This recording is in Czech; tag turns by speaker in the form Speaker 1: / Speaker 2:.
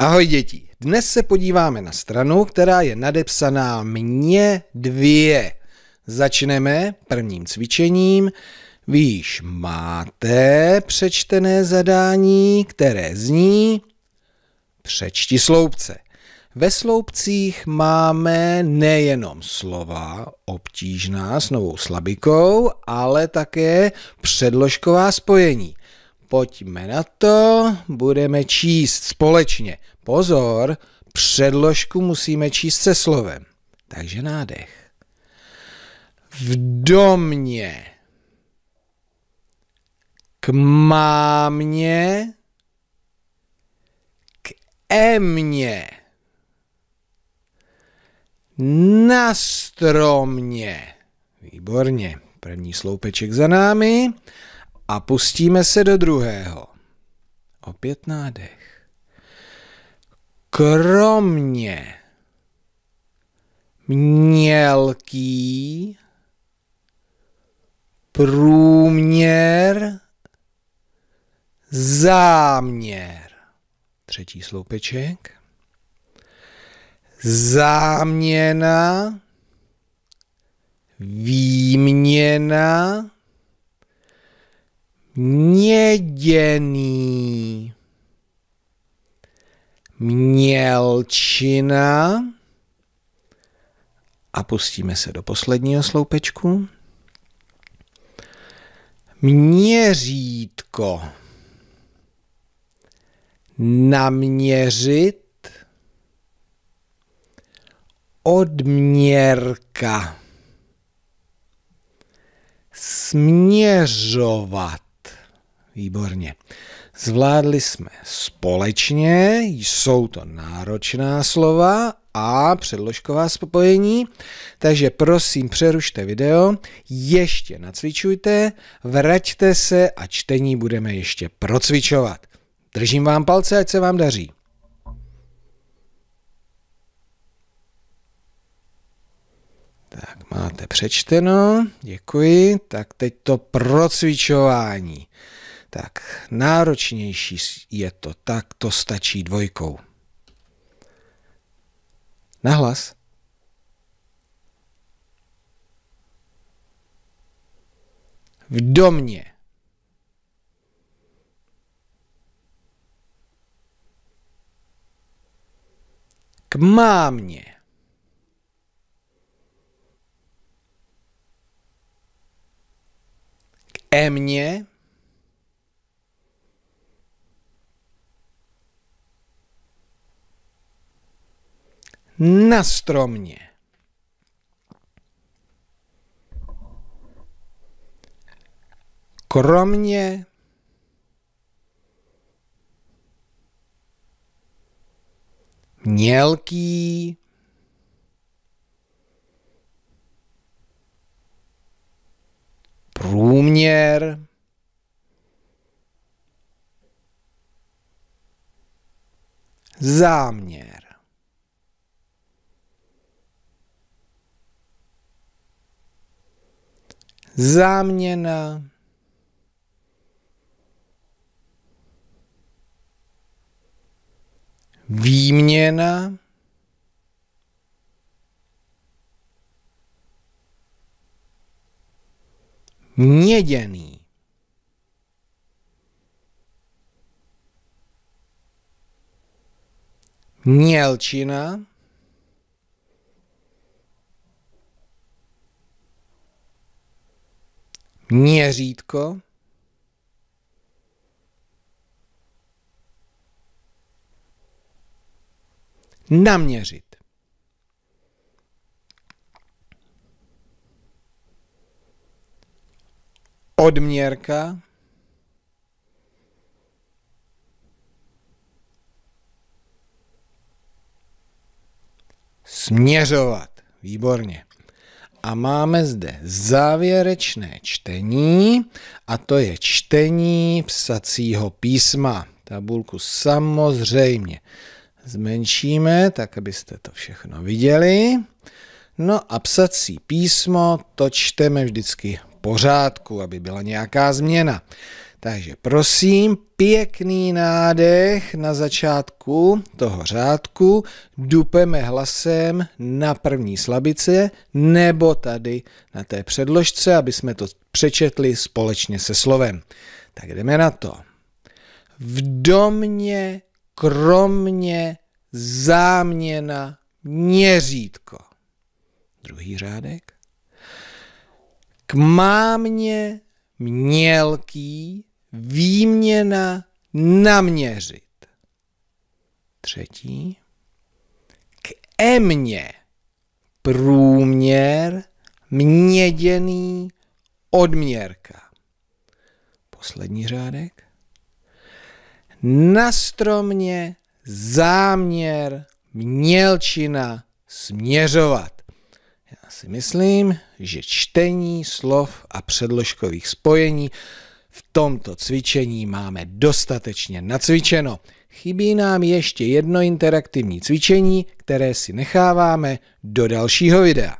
Speaker 1: Ahoj děti, dnes se podíváme na stranu, která je nadepsaná mně dvě. Začneme prvním cvičením. Vy již máte přečtené zadání, které zní Přečti sloupce. Ve sloupcích máme nejenom slova obtížná s novou slabikou, ale také předložková spojení. Pojďme na to, budeme číst společně. Pozor, předložku musíme číst se slovem. Takže nádech. V domě. K mámě. K emně. Na stromě. Výborně. První sloupeček za námi a pustíme se do druhého. Opět nádech. Kromě mělký průměr záměr. Třetí sloupeček. Záměna výměna měděný, mělčina a pustíme se do posledního sloupečku. Měřítko. Naměřit. Odměrka. Směřovat Výborně. Zvládli jsme společně, jsou to náročná slova a předložková spojení, takže prosím přerušte video, ještě nacvičujte, vraťte se a čtení budeme ještě procvičovat. Držím vám palce, ať se vám daří. Tak, máte přečteno, děkuji. Tak teď to procvičování tak náročnější je to, tak to stačí dvojkou. Nahlas. V domě. K mámě. K emě. nastromnie. Kromnie mielki, průměr záměr. záměna, výměna, měděný. Mělčina, měřítko, naměřit. Odměrka, směřovat. Výborně. A máme zde závěrečné čtení a to je čtení psacího písma. Tabulku samozřejmě zmenšíme, tak abyste to všechno viděli. No a psací písmo to čteme vždycky pořádku, aby byla nějaká změna. Takže prosím, pěkný nádech na začátku toho řádku, dupeme hlasem na první slabice nebo tady na té předložce, aby jsme to přečetli společně se slovem. Tak jdeme na to. V domě, kromě, záměna, měřítko. Druhý řádek. K mámě, mělký, výměna naměřit. Třetí. K emně průměr měděný odměrka. Poslední řádek. Na stromě záměr mělčina směřovat. Já si myslím, že čtení slov a předložkových spojení v tomto cvičení máme dostatečně nacvičeno. Chybí nám ještě jedno interaktivní cvičení, které si necháváme do dalšího videa.